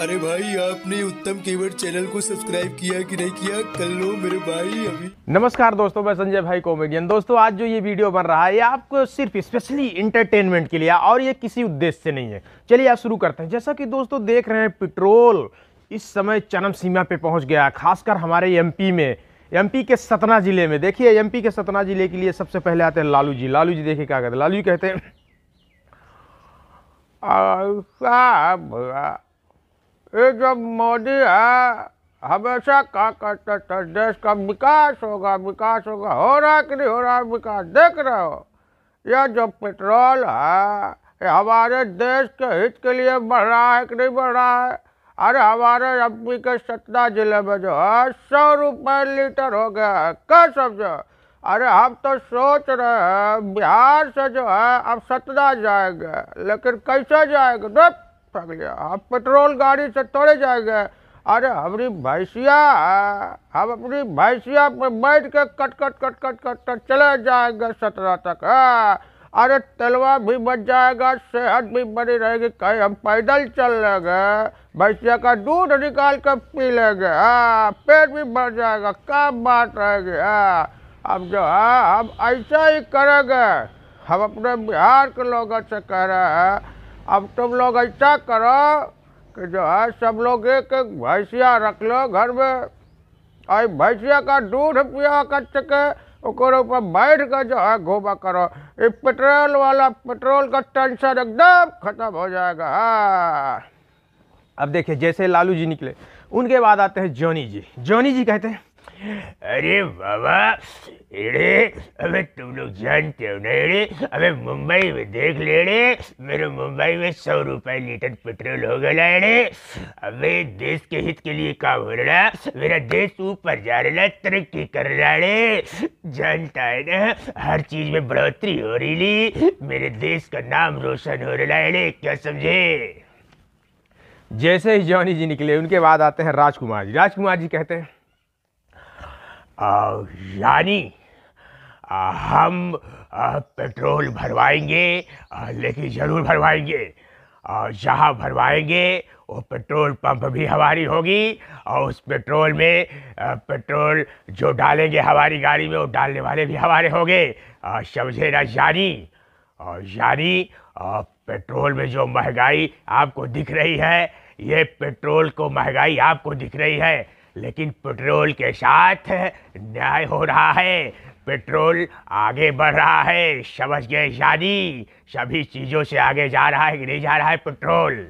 अरे भाई आपने उत्तम केवट चैनल को सब्सक्राइब किया कि नहीं किया कर लो मेरे भाई अभी नमस्कार दोस्तों मैं संजय भाई कॉमेडियन दोस्तों आज जो ये वीडियो बन रहा है ये आपको सिर्फ स्पेशली इंटरटेनमेंट के लिए और ये किसी उद्देश्य से नहीं है चलिए आप शुरू करते हैं जैसा कि दोस्तों देख रहे हैं पेट्रोल इस समय चरम सीमा पे पहुंच गया खासकर हमारे एमपी में एमपी के सतना जिले में देखिए एमपी के सतना जिले के लिए सबसे पहले आते हैं लालू जी लालू जी देखिए क्या कहते हैं लालू जी कहते हैं ये जब मोदी है हमेशा कहा करते थे देश का विकास होगा विकास होगा हो रहा कि नहीं हो रहा विकास देख रहे हो यह जो पेट्रोल है ये हमारे देश के हित के लिए बढ़ रहा है कि नहीं बढ़ रहा है अरे हमारे एम पी के सतना जिले में जो है सौ रुपये लीटर हो गया है क्या समझो अरे हम तो सोच रहे हैं बिहार से जो है अब सतना जाएंगे लेकिन कैसे जाएंगे पा गया आप पेट्रोल गाड़ी से तोड़े जाएगा अरे हमारी भैंसिया हम अपनी भैंसिया पर बैठ के कट कट कट कट कट कट चले जाएंगे सत्रह तक हाँ। अरे तलवा भी बच जाएगा सेहत भी बनी रहेगी कहीं हम पैदल चल लेंगे भैंसिया का दूध निकाल कर पी लेंगे हाँ। पेट भी बढ़ जाएगा क्या बात रहेगी हाँ। अब जो है हम ऐसा ही करेंगे हम अपने बिहार के लोगों से कह रहे हैं अब तुम लोग ऐसा करो कि जो है सब लोग एक एक भैंसिया रख लो घर में और भैंसिया का दूध पिया कर सके ऊपर बैठ कर जो है घोबा करो ये पेट्रोल वाला पेट्रोल का टेंशन एकदम खत्म हो जाएगा हाँ। अब देखिए जैसे लालू जी निकले उनके बाद आते हैं जॉनी जी जॉनी जी कहते हैं अरे बाबा एड़े अबे तुम लोग जानते हो ना एड़े अबे मुंबई में देख ले रे मेरे मुंबई में सौ रुपए लीटर पेट्रोल हो गया एड़े अबे देश के हित के लिए काम हो रहा मेरा देश ऊपर जा रहा तरक्की कर रहा रे जानता है ना हर चीज में बढ़ोतरी हो रही ली मेरे देश का नाम रोशन हो रहा है क्या समझे जैसे ही जॉनी जी निकले उनके बाद आते हैं राजकुमार जी राजकुमार जी कहते हैं यानी हम पेट्रोल भरवाएंगे लेकिन ज़रूर भरवाएंगे और जहाँ भरवाएंगे वो पेट्रोल पंप भी हमारी होगी और उस पेट्रोल में पेट्रोल जो डालेंगे हमारी गाड़ी में वो डालने वाले भी हमारे होंगे समझे ना जानी और यानी पेट्रोल में जो महंगाई आपको दिख रही है ये पेट्रोल को महंगाई आपको दिख रही है लेकिन पेट्रोल के साथ न्याय हो रहा है पेट्रोल आगे बढ़ रहा है समझ गए शादी सभी चीज़ों से आगे जा रहा है कि नहीं जा रहा है पेट्रोल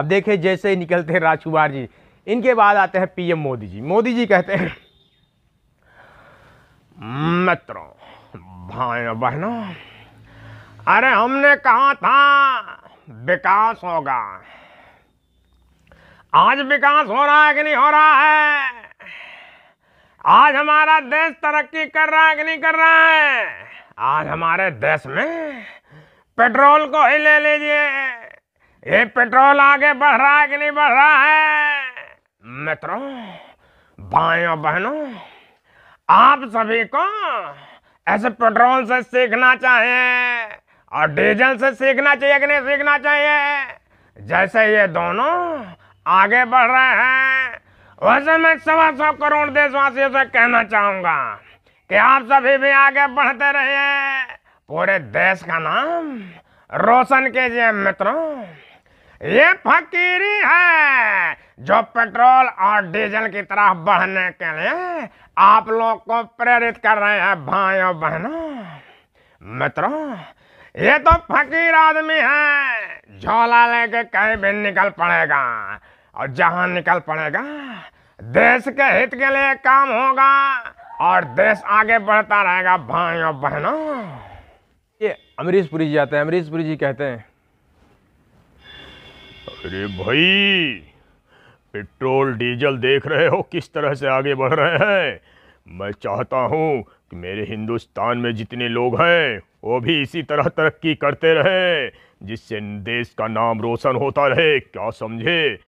अब देखें जैसे ही निकलते हैं राजकुमार जी इनके बाद आते हैं पीएम मोदी जी मोदी जी कहते हैं मित्रों भाई बहनों अरे हमने कहा था विकास होगा आज विकास हो रहा है कि नहीं हो रहा है आज हमारा देश तरक्की कर रहा है कि नहीं कर रहा है आज हमारे देश में पेट्रोल को ही ले लीजिए ये पेट्रोल आगे बढ़ रहा है कि नहीं बढ़ रहा है मित्रों भाइयों बहनों आप सभी को ऐसे पेट्रोल से सीखना चाहिए और डीजल से सीखना चाहिए कि नहीं सीखना चाहिए जैसे ये दोनों आगे बढ़ रहे हैं वैसे मैं सवा सौ करोड़ देशवासियों से कहना चाहूँगा कि आप सभी भी आगे बढ़ते रहिए पूरे देश का नाम रोशन कीजिए मित्रों ये फकीरी है जो पेट्रोल और डीजल की तरह बढ़ने के लिए आप लोग को प्रेरित कर रहे हैं भाइयों बहनों मित्रों ये तो फकीर आदमी है झोला लेके कहीं भी निकल पड़ेगा और जहां निकल पड़ेगा देश के हित के लिए काम होगा और देश आगे बढ़ता रहेगा भाई और बहनों ये अमरीश पुरी जी आते हैं अमरीश पुरी जी कहते हैं अरे भाई पेट्रोल डीजल देख रहे हो किस तरह से आगे बढ़ रहे हैं मैं चाहता हूँ कि मेरे हिंदुस्तान में जितने लोग हैं वो भी इसी तरह तरक्की करते रहे जिससे देश का नाम रोशन होता रहे क्या समझे